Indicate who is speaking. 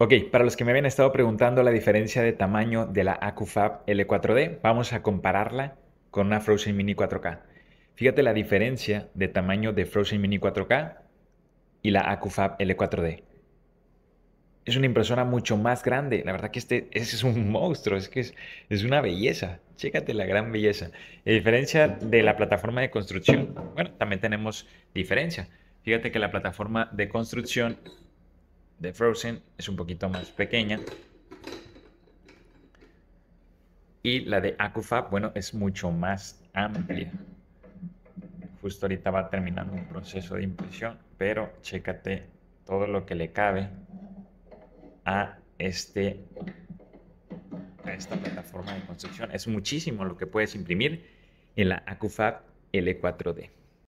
Speaker 1: Ok, para los que me habían estado preguntando la diferencia de tamaño de la AcuFab L4D, vamos a compararla con una Frozen Mini 4K. Fíjate la diferencia de tamaño de Frozen Mini 4K y la AcuFab L4D. Es una impresora mucho más grande. La verdad que este, es un monstruo, es que es, una belleza. Chécate la gran belleza. A diferencia de la plataforma de construcción, bueno, también tenemos diferencia. Fíjate que la plataforma de construcción de Frozen es un poquito más pequeña. Y la de Acufab, bueno, es mucho más amplia. Justo ahorita va terminando un proceso de impresión, pero chécate todo lo que le cabe a, este, a esta plataforma de construcción. Es muchísimo lo que puedes imprimir en la Acufab L4D.